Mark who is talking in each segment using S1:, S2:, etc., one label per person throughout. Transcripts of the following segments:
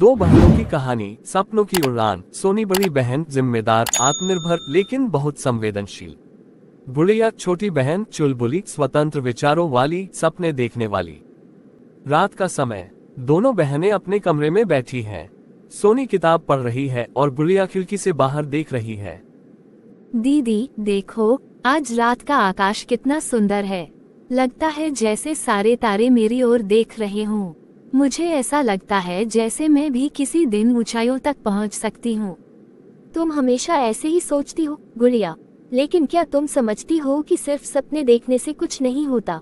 S1: दो बहनों की कहानी सपनों की उड़ान सोनी बड़ी बहन जिम्मेदार आत्मनिर्भर लेकिन बहुत संवेदनशील बुढ़िया छोटी बहन चुलबुली स्वतंत्र विचारों वाली सपने देखने वाली रात का समय दोनों बहनें अपने कमरे में बैठी हैं सोनी किताब पढ़ रही है और बुढ़िया खिड़की से बाहर देख रही है
S2: दीदी देखो आज रात का आकाश कितना सुंदर है लगता है जैसे सारे तारे मेरी ओर देख रहे हूँ मुझे ऐसा लगता है जैसे मैं भी किसी दिन ऊंचाइयों तक पहुंच सकती हूँ तुम हमेशा ऐसे ही सोचती हो गुड़िया लेकिन क्या तुम समझती हो कि सिर्फ सपने देखने से कुछ नहीं होता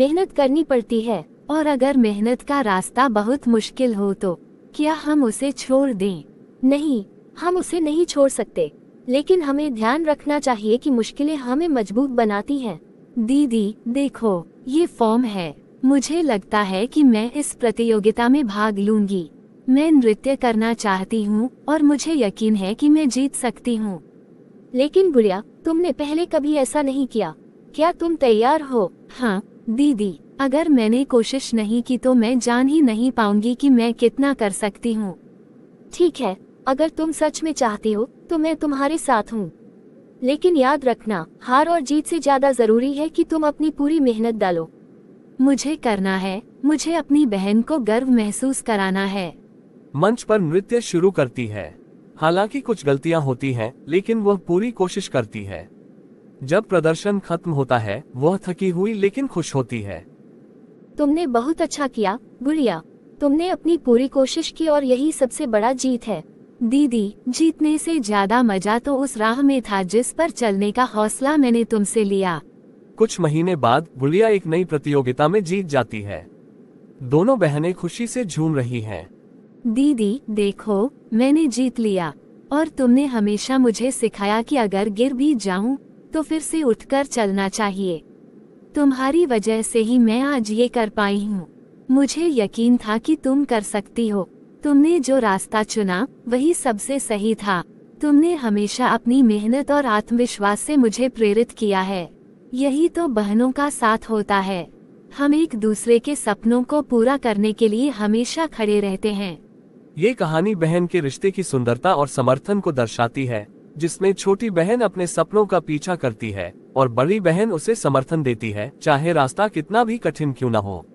S2: मेहनत करनी पड़ती है और अगर मेहनत का रास्ता बहुत मुश्किल हो तो क्या हम उसे छोड़ दें नहीं हम उसे नहीं छोड़ सकते लेकिन हमें ध्यान रखना चाहिए कि मुश्किलें हमें मजबूत बनाती हैं दीदी देखो ये फॉर्म है मुझे लगता है कि मैं इस प्रतियोगिता में भाग लूंगी मैं नृत्य करना चाहती हूँ और मुझे यकीन है कि मैं जीत सकती हूँ लेकिन बुढ़िया तुमने पहले कभी ऐसा नहीं किया क्या तुम तैयार हो हाँ दीदी अगर मैंने कोशिश नहीं की तो मैं जान ही नहीं पाऊंगी कि मैं कितना कर सकती हूँ ठीक है अगर तुम सच में चाहती हो तो मैं तुम्हारे साथ हूँ लेकिन याद रखना हार और जीत से ज्यादा जरूरी है कि तुम अपनी पूरी मेहनत डालो मुझे करना है मुझे अपनी बहन को गर्व महसूस कराना है
S1: मंच पर नृत्य शुरू करती है हालांकि कुछ गलतियां होती हैं लेकिन वह पूरी कोशिश करती है जब प्रदर्शन खत्म होता है वह थकी हुई लेकिन खुश होती है
S2: तुमने बहुत अच्छा किया गुड़िया तुमने अपनी पूरी कोशिश की और यही सबसे बड़ा जीत है दीदी जीतने से ज्यादा मजा तो उस राह में था जिस पर चलने का हौसला मैंने तुमसे लिया
S1: कुछ महीने बाद गुड़िया एक नई प्रतियोगिता में जीत जाती है दोनों बहनें खुशी से झूम रही हैं।
S2: दीदी देखो मैंने जीत लिया और तुमने हमेशा मुझे सिखाया कि अगर गिर भी जाऊं तो फिर से उठकर चलना चाहिए तुम्हारी वजह से ही मैं आज ये कर पाई हूँ मुझे यकीन था कि तुम कर सकती हो तुमने जो रास्ता चुना वही सबसे सही था तुमने हमेशा अपनी मेहनत और आत्मविश्वास से मुझे प्रेरित किया है यही तो बहनों का साथ होता है हम एक दूसरे के सपनों को पूरा करने के लिए हमेशा खड़े रहते हैं
S1: ये कहानी बहन के रिश्ते की सुंदरता और समर्थन को दर्शाती है जिसमें छोटी बहन अपने सपनों का पीछा करती है और बड़ी बहन उसे समर्थन देती है चाहे रास्ता कितना भी कठिन क्यों न हो